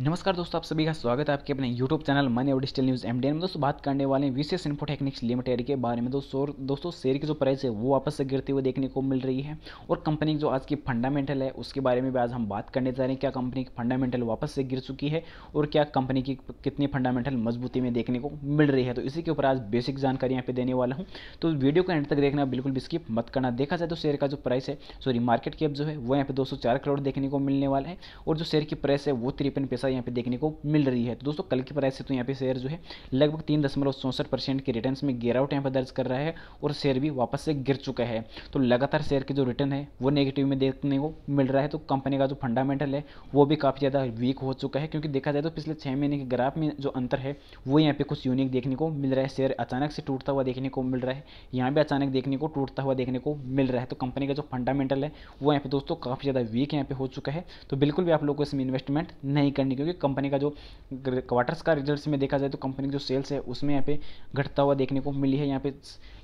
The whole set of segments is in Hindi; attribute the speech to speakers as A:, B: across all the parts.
A: नमस्कार दोस्तों आप सभी का स्वागत है आपके अपने YouTube चैनल मनी और डिजिटल न्यूज़ डी में दोस्तों बात करने वाले हैं विशेष इन्फो टेक्निक्स लिमिटेड के बारे में दोस्तों दोस्तों शेयर की जो प्राइस है वो वापस से गिरते हुए देखने को मिल रही है और कंपनी की जो आज की फंडामेंटल है उसके बारे में भी आज हम बात करने जा रहे हैं क्या कंपनी की फंडामेंटल वापस से गिर चुकी है और क्या कंपनी की कितनी फंडामेंटल मजबूती में देखने को मिल रही है तो इसी के ऊपर आज बेसिक जानकारी यहाँ पे देने वाला हूँ तो वीडियो को एंड तक देखना बिल्कुल भी स्किप मत करना देखा जाए तो शेयर का जो प्राइस है सॉरी मार्केट कैप जो है वो यहाँ पे दो करोड़ देखने को मिलने वाला है और जो शेयर की प्राइस है वो तिरपन पैसा व्यवस्था यहाँ पे देखने को मिल रही है तो दोस्तों कल की प्राइस से तो यहाँ पे शेयर जो है लगभग तीन दशमलव चौंसठ परसेंट के रिटर्न में गिरावट यहाँ पर दर्ज कर रहा है और शेयर भी वापस से गिर चुका है तो लगातार शेयर के जो रिटर्न है वो नेगेटिव में देखने को मिल रहा है तो कंपनी का जो फंडामेंटल है वो भी काफ़ी ज़्यादा वीक हो चुका है क्योंकि देखा जाए तो पिछले छः महीने के ग्राफ में जो अंतर है वो यहाँ पर कुछ यूनिक देखने को मिल रहा है शेयर अचानक से टूटता हुआ देखने को मिल रहा है यहाँ भी अचानक देखने को टूटता हुआ देखने को मिल रहा है तो कंपनी का जो फंडामेंटल है वो यहाँ पे दोस्तों काफ़ी ज़्यादा वीक यहाँ पे हो चुका है तो बिल्कुल भी आप लोग को इसमें इन्वेस्टमेंट नहीं करने है क्योंकि कंपनी का जो क्वार्टर्स का रिजल्ट में देखा जाए तो कंपनी की जो सेल्स है उसमें यहाँ पे घटता हुआ देखने को मिली है यहाँ पे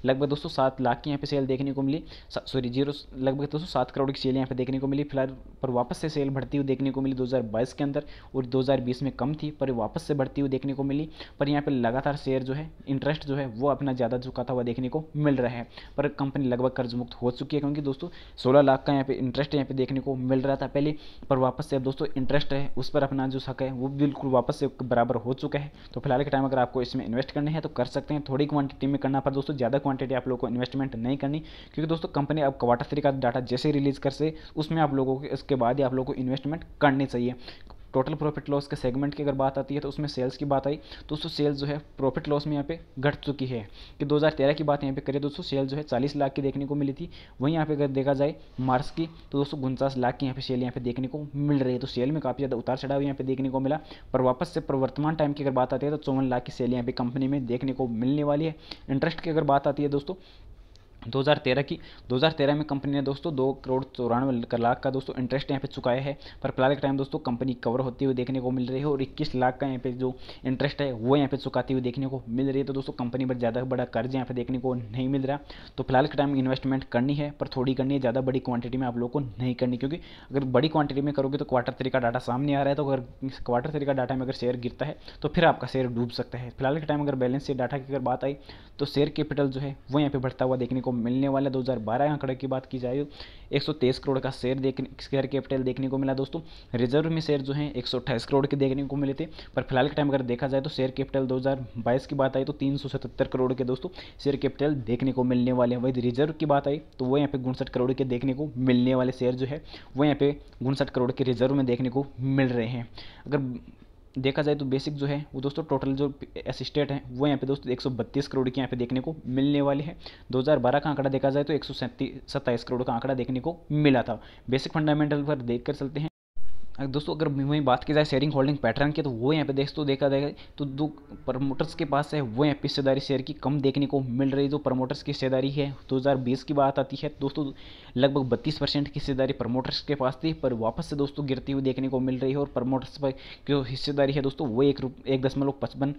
A: लगभग दोस्तों सात लाख की यहाँ पे सेल देखने को मिली सॉरी जीरो लगभग दोस्तों सात करोड़ की सेल यहाँ पे देखने को मिली फिलहाल पर वापस से सेल बढ़ती हुई देखने को मिली 2022 के अंदर और 2020 में कम थी पर वापस से बढ़ती हुई देखने को मिली पर यहाँ पे लगातार शेयर जो है इंटरेस्ट जो है वो अपना ज़्यादा झुकाता हुआ देखने को मिल रहा है पर कंपनी लगभग कर्ज मुक्त हो चुकी है क्योंकि दोस्तों सोलह लाख का यहाँ पे इंटरेस्ट यहाँ पे देखने को मिल रहा था पहले पर वापस से अब दोस्तों इंटरेस्ट है उस पर अपना जो सके है वो बिल्कुल वापस से बराबर हो चुका है तो फिलहाल के टाइम अगर आपको इसमें इन्वेस्ट करने हैं तो कर सकते हैं थोड़ी क्वांटिटी में करना पर दोस्तों ज़्यादा क्वांटिटी आप लोगों को इन्वेस्टमेंट नहीं करनी क्योंकि दोस्तों कंपनी अब क्वार्टर थ्री का डाटा जैसे रिलीज कर से उसमें आप लोगों को इसके बाद ही आप लोगों को इन्वेस्टमेंट करनी चाहिए टोटल प्रॉफिट लॉस के सेगमेंट की अगर बात आती है तो उसमें सेल्स की बात आई दोस्तों सेल्स जो है प्रॉफिट लॉस में यहाँ पे घट चुकी है कि 2013 की बात यहाँ पे करें दोस्तों सेल जो है 40 लाख की देखने को मिली थी वहीं यहाँ पे अगर देखा जाए मार्च की तो दोस्तों उनचास लाख की यहाँ पे सेल यहाँ पे देखने को मिल रही है तो सेल में काफ़ी ज़्यादा उतार चढ़ाव यहाँ पे देखने को मिला पर वापस से वर्तमान टाइम की अगर बात आती है तो चौवन लाख की सेल यहाँ पे कंपनी में देखने को मिलने वाली है इंटरेस्ट की अगर बात आती है दोस्तों 2013 की 2013 में कंपनी ने दोस्तों दो करोड़ चौरानवे लाख का दोस्तों इंटरेस्ट यहाँ पे चुकाया है पर फिलहाल के टाइम दोस्तों कंपनी कवर होती हुई देखने को मिल रही है और 21 लाख का यहाँ पे जो इंटरेस्ट है वो यहाँ पे चुकाती हुई देखने को मिल रही है तो दोस्तों कंपनी पर ज़्यादा बड़ा कर्ज यहाँ पे देखने को नहीं मिल रहा तो फिलहाल के टाइम इन्वेस्टमेंट करनी है पर थोड़ी करनी है ज़्यादा बड़ी क्वांटिटी में आप लोग को नहीं करनी क्योंकि अगर बड़ी क्वांटिटी में करोगे तो क्वार्टर थ्री का डाटा सामने आ रहा है तो अगर क्वार्टर थ्री का डाटा में अगर शेयर गिरता है तो फिर आपका शेयर डूब सकता है फिलहाल के टाइम अगर बैलेंस से डाटा की अगर बात आई तो शेयर कैपिटल जो है वो यहाँ पर बढ़ता हुआ देखने को मिलने वाला 2012 आंकड़े की बात की जाए 123 तो करोड़ का शेयर देखने शेयर कैपिटल देखने को मिला दोस्तों रिजर्व में शेयर जो है एक करोड़ के देखने को मिले थे पर फिलहाल के टाइम अगर देखा जाए तो शेयर कैपिटल 2022 की बात आई तो 377 करोड़ के दोस्तों शेयर कैपिटल देखने को मिलने वाले हैं वही रिजर्व की बात आई तो वो यहाँ पे उनसठ करोड़ के देखने को मिलने वाले शेयर जो है वो यहाँ पे उनसठ करोड़ के रिजर्व में देखने को मिल रहे हैं अगर देखा जाए तो बेसिक जो है वो दोस्तों टोटल जो असिस्टेट हैं वो यहाँ पे दोस्तों एक करोड़ के यहाँ पे देखने को मिलने वाले हैं 2012 का आंकड़ा देखा जाए तो एक करोड़ का आंकड़ा देखने को मिला था बेसिक फंडामेंटल पर देख कर चलते हैं अगर दोस्तों अगर वहीं बात की जाए शेयरिंग होल्डिंग पैटर्न की तो वो यहाँ पे देख तो देखा जाएगा तो दो प्रमोटर्स के पास है वो यहाँ पे हिस्सेदारी शेयर की कम देखने को मिल रही जो प्रमोटर्स की हिस्सेदारी है 2020 की बात आती है दोस्तों लगभग बत्तीस परसेंट की हिस्सेदारी प्रमोटर्स के पास थी पर वापस से दोस्तों गिरती हुई देखने को मिल रही है और प्रमोटर्स पर जो हिस्सेदारी है दोस्तों वो एक एक दशमलव पचपन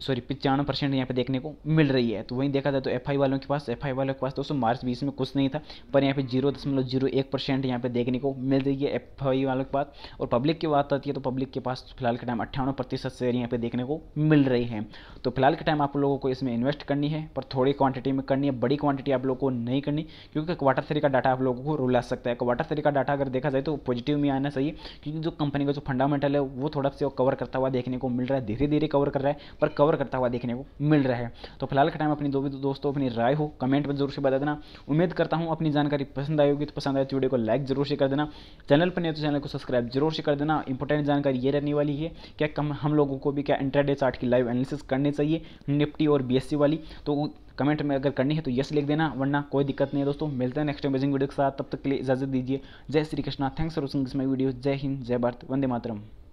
A: सॉरी पचानवे परसेंट यहाँ पे देखने को मिल रही है तो वहीं देखा जाए तो एफ वालों के पास एफ वालों के पास दोस्तों मार्च बीस में कुछ नहीं था पर यहाँ पे जीरो दशमलव जीरो एक परसेंट यहाँ पे देखने को मिल रही है एफ वालों के पास और पब्लिक की बात आती है तो पब्लिक के पास फिलहाल के टाइम अट्ठानवे प्रतिशत शेयर यहाँ पे देखने को मिल रही है तो फिलहाल के टाइम आप लोगों को इसमें इन्वेस्ट करनी है पर थोड़ी क्वांटिटी में करनी है बड़ी क्वांटिटी आप लोगों को नहीं करनी क्योंकि क्वार्टर थ्री का डाटा आप लोगों को रुला सकता है क्वार्टर थ्री का डाटा अगर देखा जाए तो पॉजिटिव में आना चाहिए क्योंकि जो कंपनी का जो फंडामेंटल है वो थोड़ा सा कवर करता हुआ देखने को मिल रहा है धीरे धीरे कवर कर रहा है पर कवर करता हुआ देखने को मिल रहा है तो फिलहाल के टाइम अपनी दो, दोस्तों अपनी राय हो कमेंट में जरूर से बता देना उम्मीद करता हूँ अपनी जानकारी पसंद आई होगी तो पसंद आए तो वीडियो को लाइक जरूर से कर देना चैनल पर नहीं तो चैनल को सब्सक्राइब जरूर से कर देना इंपॉर्टेंट जानकारी ये रहने वाली है क्या कम हम लोगों को भी क्या इंटरडे चार्ट की लाइव एनालिसिस करनी चाहिए निफ्टी और बी वाली तो कमेंट में अगर करनी है तो यस लिख देना वरना कोई दिक्कत नहीं है दोस्तों मिलते हैं नेक्स्ट अमेजिंग वीडियो के साथ तब तक के लिए इजाजत दीजिए जय Shri Krishna thanks for watching this my video जय हिंद जय भारत वंदे मातरम